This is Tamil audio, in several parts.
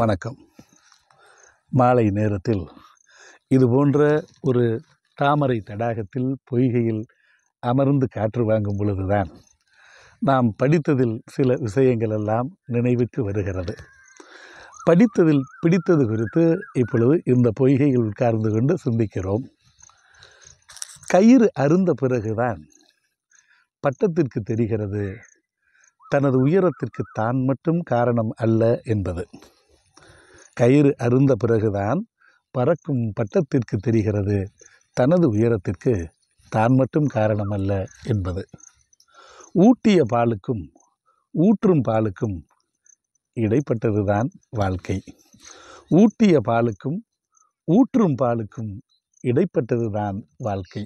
வணக்கம் மாலை நேரத்தில் இது போன்ற ஒரு தாமரை தடாகத்தில் பொய்கையில் அமர்ந்து காற்று வாங்கும் பொழுதுதான் நாம் படித்ததில் சில விஷயங்கள் எல்லாம் நினைவுக்கு வருகிறது படித்ததில் பிடித்தது குறித்து இப்பொழுது இந்த பொய்கையில் உட்கார்ந்து கொண்டு சிந்திக்கிறோம் கயிறு அருந்த பிறகுதான் பட்டத்திற்கு தெரிகிறது தனது உயரத்திற்கு தான் மட்டும் காரணம் அல்ல என்பது கயிறு அருந்த பிறகுதான் பறக்கும் பட்டத்திற்கு தெரிகிறது தனது உயரத்திற்கு தான் மட்டும் காரணமல்ல என்பது ஊட்டிய பாலுக்கும் ஊற்றும் பாலுக்கும் இடைப்பட்டதுதான் வாழ்க்கை ஊட்டிய பாலுக்கும் ஊற்றும் பாலுக்கும் இடைப்பட்டதுதான் வாழ்க்கை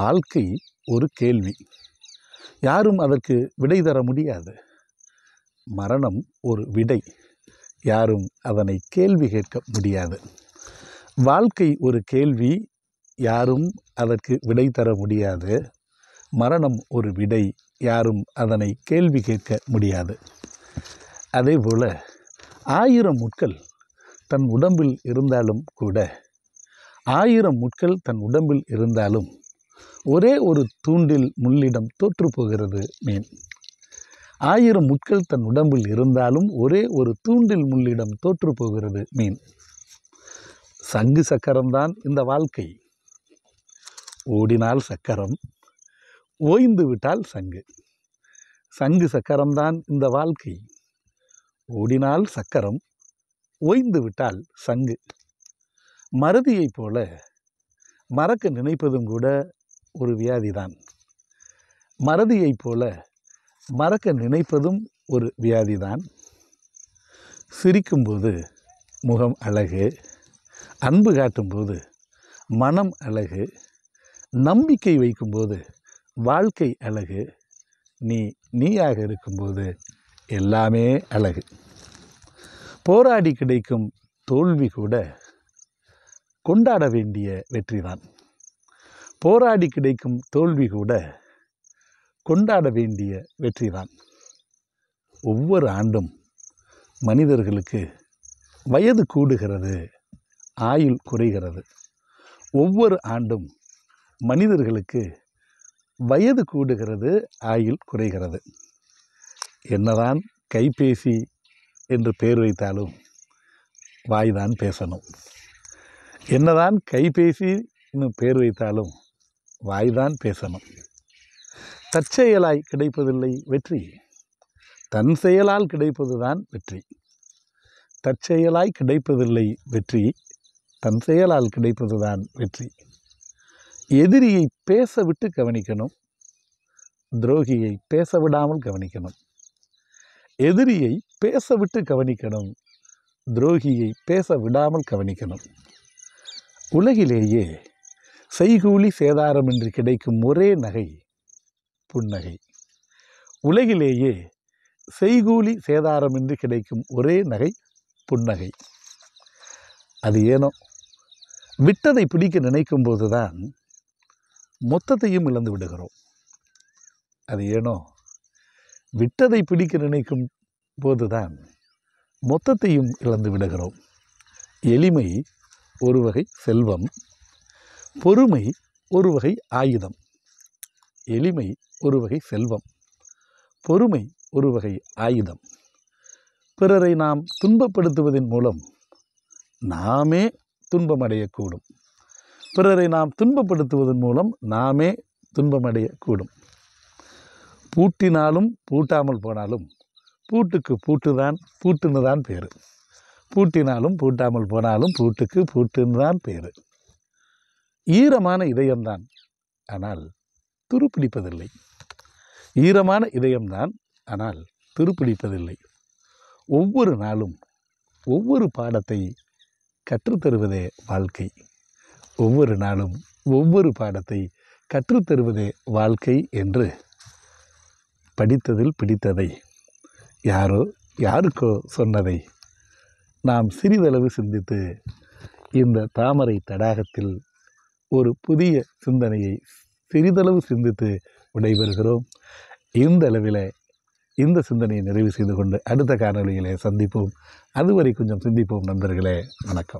வாழ்க்கை ஒரு கேள்வி யாரும் அதற்கு விடை தர முடியாது மரணம் ஒரு விடை யாரும் அதனை கேள்வி கேட்க முடியாது வாழ்க்கை ஒரு கேள்வி யாரும் அதற்கு விடை தர முடியாது மரணம் ஒரு விடை யாரும் அதனை கேள்வி கேட்க முடியாது அதே போல் ஆயிரம் முட்கள் தன் உடம்பில் இருந்தாலும் கூட ஆயிரம் முட்கள் தன் உடம்பில் இருந்தாலும் ஒரே ஒரு தூண்டில் முள்ளிடம் தோற்றுப்போகிறது மீன் ஆயிரம் முட்கள் தன் உடம்பில் இருந்தாலும் ஒரே ஒரு தூண்டில் முள்ளிடம் தோற்று போகிறது மீன் சங்கு சக்கரம்தான் இந்த வாழ்க்கை ஓடினால் சக்கரம் ஓய்ந்து விட்டால் சங்கு சங்கு சக்கரம்தான் இந்த வாழ்க்கை ஓடினால் சக்கரம் ஓய்ந்து விட்டால் சங்கு மறதியைப் போல மறக்க நினைப்பதும் கூட ஒரு வியாதிதான் மறதியைப் போல மறக்க நினைப்பதும் ஒரு வியாதி தான் சிரிக்கும்போது முகம் அழகு அன்பு காட்டும்போது மனம் அழகு நம்பிக்கை வைக்கும்போது வாழ்க்கை அழகு நீ நீயாக இருக்கும்போது எல்லாமே அழகு போராடி கிடைக்கும் தோல்வி கூட கொண்டாட வேண்டிய வெற்றிதான் போராடி கிடைக்கும் தோல்வி கூட கொண்டாட வேண்டிய வெற்றி தான் ஒவ்வொரு ஆண்டும் மனிதர்களுக்கு வயது கூடுகிறது ஆயுள் குறைகிறது ஒவ்வொரு ஆண்டும் மனிதர்களுக்கு வயது கூடுகிறது ஆயுள் குறைகிறது என்னதான் கைபேசி என்று பெயர் வைத்தாலும் வாய்தான் பேசணும் என்னதான் கைபேசின்னு பேர் வைத்தாலும் வாய்தான் பேசணும் தற்செயலாய் கிடைப்பதில்லை வெற்றி தன் செயலால் கிடைப்பதுதான் வெற்றி தற்செயலாய் கிடைப்பதில்லை வெற்றி தன் செயலால் கிடைப்பதுதான் வெற்றி எதிரியை பேச விட்டு கவனிக்கணும் துரோகியை பேச விடாமல் கவனிக்கணும் எதிரியை பேச விட்டு கவனிக்கணும் துரோகியை பேச விடாமல் கவனிக்கணும் உலகிலேயே செய்கூலி சேதாரம் என்று கிடைக்கும் ஒரே நகை புன்னகை உலகிலேயே செய்கூலி சேதாரமின்றி கிடைக்கும் ஒரே நகை புன்னகை அது ஏனோ விட்டதை பிடிக்க நினைக்கும் போது தான் மொத்தத்தையும் இழந்து விடுகிறோம் அது ஏனோ விட்டதை பிடிக்க நினைக்கும் போது தான் மொத்தத்தையும் இழந்து விடுகிறோம் எளிமை ஒரு வகை செல்வம் பொறுமை ஒரு வகை ஆயுதம் எளிமை ஒரு வகை செல்வம் பொறுமை ஒரு வகை ஆயுதம் பிறரை நாம் துன்பப்படுத்துவதன் மூலம் நாமே துன்பமடையக்கூடும் பிறரை நாம் துன்பப்படுத்துவதன் மூலம் நாமே துன்பமடையக்கூடும் பூட்டினாலும் பூட்டாமல் போனாலும் பூட்டுக்கு பூட்டு தான் பூட்டுன்னு தான் பேர் பூட்டினாலும் பூட்டாமல் போனாலும் பூட்டுக்கு பூட்டுன்னு தான் பேர் ஈரமான இதயம்தான் ஆனால் துருப்பிடிப்பதில்லை ஈரமான இதயம்தான் ஆனால் துருப்பிடிப்பதில்லை ஒவ்வொரு நாளும் ஒவ்வொரு பாடத்தை கற்றுத்தருவதே வாழ்க்கை ஒவ்வொரு நாளும் ஒவ்வொரு பாடத்தை கற்றுத்தருவதே வாழ்க்கை என்று படித்ததில் பிடித்ததை யாரோ யாருக்கோ சொன்னதை நாம் சிறிதளவு சிந்தித்து இந்த தாமரை தடாகத்தில் ஒரு புதிய சிந்தனையை சிறிதளவு சிந்தித்து விடைபெறுகிறோம் இந்த அளவில் இந்த சிந்தனையை நிறைவு செய்து கொண்டு அடுத்த காணொலிகளை சந்திப்போம் அதுவரை கொஞ்சம் சிந்திப்போம் நண்பர்களே வணக்கம்